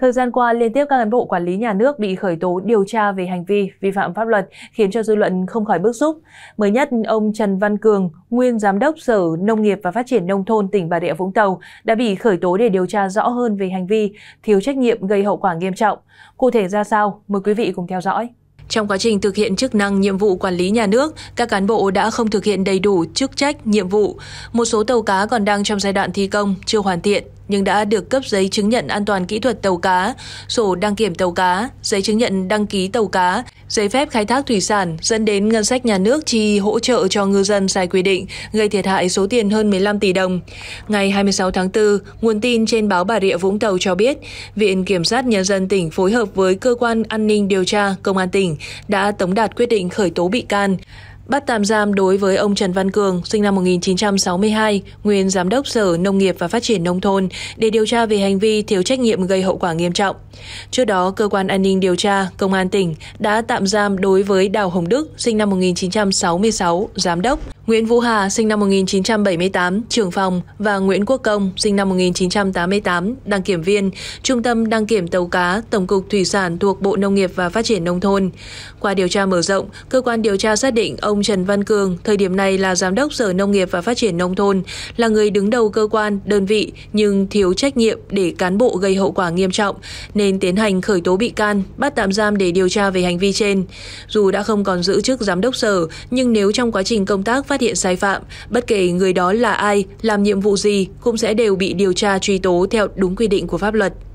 Thời gian qua, liên tiếp các cán bộ quản lý nhà nước bị khởi tố điều tra về hành vi vi phạm pháp luật khiến cho dư luận không khỏi bức xúc. Mới nhất, ông Trần Văn Cường, nguyên Giám đốc Sở Nông nghiệp và Phát triển Nông thôn tỉnh Bà Rịa Vũng Tàu đã bị khởi tố để điều tra rõ hơn về hành vi thiếu trách nhiệm gây hậu quả nghiêm trọng. Cụ thể ra sao? Mời quý vị cùng theo dõi. Trong quá trình thực hiện chức năng nhiệm vụ quản lý nhà nước, các cán bộ đã không thực hiện đầy đủ chức trách, nhiệm vụ. Một số tàu cá còn đang trong giai đoạn thi công, chưa hoàn thiện nhưng đã được cấp giấy chứng nhận an toàn kỹ thuật tàu cá, sổ đăng kiểm tàu cá, giấy chứng nhận đăng ký tàu cá, giấy phép khai thác thủy sản dẫn đến ngân sách nhà nước chi hỗ trợ cho ngư dân sai quy định, gây thiệt hại số tiền hơn 15 tỷ đồng. Ngày 26 tháng 4, nguồn tin trên báo Bà Rịa Vũng Tàu cho biết, Viện Kiểm sát Nhân dân tỉnh phối hợp với Cơ quan An ninh Điều tra Công an tỉnh đã tống đạt quyết định khởi tố bị can bắt tạm giam đối với ông Trần Văn Cường, sinh năm 1962, nguyên giám đốc Sở Nông nghiệp và Phát triển Nông thôn, để điều tra về hành vi thiếu trách nhiệm gây hậu quả nghiêm trọng. Trước đó, Cơ quan An ninh Điều tra, Công an tỉnh đã tạm giam đối với Đào Hồng Đức, sinh năm 1966, giám đốc, Nguyễn Vũ Hà, sinh năm 1978, trưởng phòng và Nguyễn Quốc Công, sinh năm 1988, đăng kiểm viên, Trung tâm đăng kiểm tàu cá, Tổng cục Thủy sản thuộc Bộ Nông nghiệp và Phát triển Nông thôn. Qua điều tra mở rộng, cơ quan điều tra xác định ông ông Trần Văn Cường, thời điểm này là Giám đốc Sở Nông nghiệp và Phát triển Nông thôn, là người đứng đầu cơ quan, đơn vị nhưng thiếu trách nhiệm để cán bộ gây hậu quả nghiêm trọng nên tiến hành khởi tố bị can, bắt tạm giam để điều tra về hành vi trên. Dù đã không còn giữ chức Giám đốc Sở, nhưng nếu trong quá trình công tác phát hiện sai phạm, bất kể người đó là ai, làm nhiệm vụ gì cũng sẽ đều bị điều tra truy tố theo đúng quy định của pháp luật.